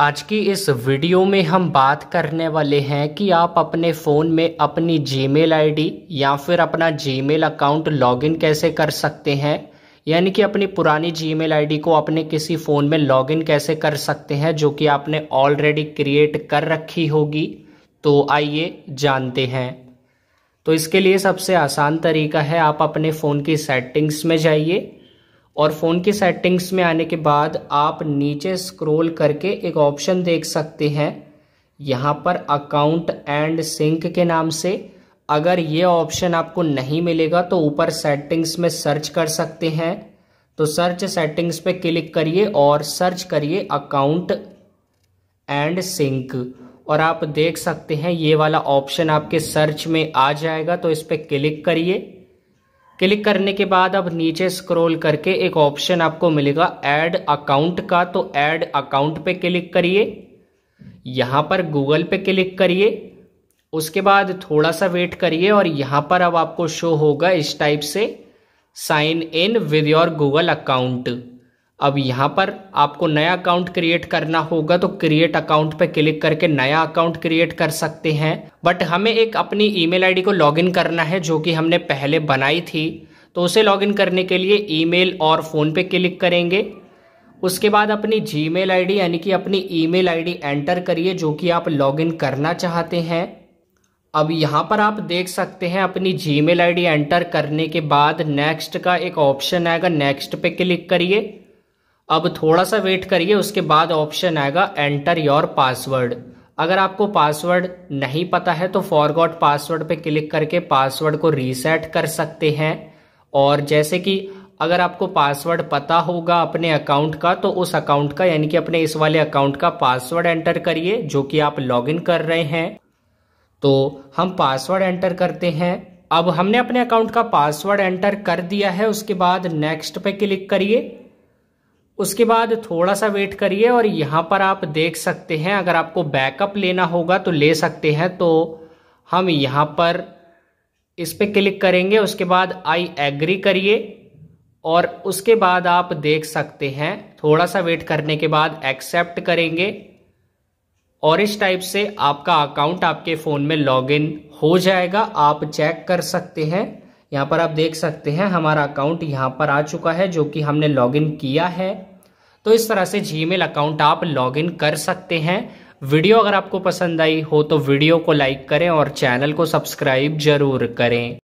आज की इस वीडियो में हम बात करने वाले हैं कि आप अपने फ़ोन में अपनी जीमेल आईडी या फिर अपना जीमेल अकाउंट लॉगिन कैसे कर सकते हैं यानी कि अपनी पुरानी जीमेल आईडी को अपने किसी फ़ोन में लॉगिन कैसे कर सकते हैं जो कि आपने ऑलरेडी क्रिएट कर रखी होगी तो आइए जानते हैं तो इसके लिए सबसे आसान तरीका है आप अपने फ़ोन की सेटिंग्स में जाइए और फ़ोन की सेटिंग्स में आने के बाद आप नीचे स्क्रॉल करके एक ऑप्शन देख सकते हैं यहाँ पर अकाउंट एंड सिंक के नाम से अगर ये ऑप्शन आपको नहीं मिलेगा तो ऊपर सेटिंग्स में सर्च कर सकते हैं तो सर्च सेटिंग्स पे क्लिक करिए और सर्च करिए अकाउंट एंड सिंक और आप देख सकते हैं ये वाला ऑप्शन आपके सर्च में आ जाएगा तो इस पर क्लिक करिए क्लिक करने के बाद अब नीचे स्क्रॉल करके एक ऑप्शन आपको मिलेगा ऐड अकाउंट का तो ऐड अकाउंट पे क्लिक करिए यहाँ पर गूगल पे क्लिक करिए उसके बाद थोड़ा सा वेट करिए और यहाँ पर अब आपको शो होगा इस टाइप से sign in with your Google account अब यहाँ पर आपको नया अकाउंट क्रिएट करना होगा तो क्रिएट अकाउंट पे क्लिक करके नया अकाउंट क्रिएट कर सकते हैं बट हमें एक अपनी ईमेल आईडी को लॉगिन करना है जो कि हमने पहले बनाई थी तो उसे लॉगिन करने के लिए ईमेल और फ़ोन पे क्लिक करेंगे उसके बाद अपनी जी मेल यानी कि अपनी ई मेल एंटर करिए जो कि आप लॉगिन करना चाहते हैं अब यहाँ पर आप देख सकते हैं अपनी जी मेल एंटर करने के बाद नेक्स्ट का एक ऑप्शन आएगा नेक्स्ट पे क्लिक करिए अब थोड़ा सा वेट करिए उसके बाद ऑप्शन आएगा एंटर योर पासवर्ड अगर आपको पासवर्ड नहीं पता है तो फॉरगॉट पासवर्ड पे क्लिक करके पासवर्ड को रीसेट कर सकते हैं और जैसे कि अगर आपको पासवर्ड पता होगा अपने अकाउंट का तो उस अकाउंट का यानी कि अपने इस वाले अकाउंट का पासवर्ड एंटर करिए जो कि आप लॉगिन कर रहे हैं तो हम पासवर्ड एंटर करते हैं अब हमने अपने अकाउंट का पासवर्ड एंटर कर दिया है उसके बाद नेक्स्ट पे क्लिक करिए उसके बाद थोड़ा सा वेट करिए और यहाँ पर आप देख सकते हैं अगर आपको बैकअप लेना होगा तो ले सकते हैं तो हम यहाँ पर इस पर क्लिक करेंगे उसके बाद आई एग्री करिए और उसके बाद आप देख सकते हैं थोड़ा सा वेट करने के बाद एक्सेप्ट करेंगे और इस टाइप से आपका अकाउंट आपके फ़ोन में लॉगिन हो जाएगा आप चेक कर सकते हैं यहाँ पर आप देख सकते हैं हमारा अकाउंट यहाँ पर आ चुका है जो कि हमने लॉगिन किया है तो इस तरह से जीमेल अकाउंट आप लॉगिन कर सकते हैं वीडियो अगर आपको पसंद आई हो तो वीडियो को लाइक करें और चैनल को सब्सक्राइब जरूर करें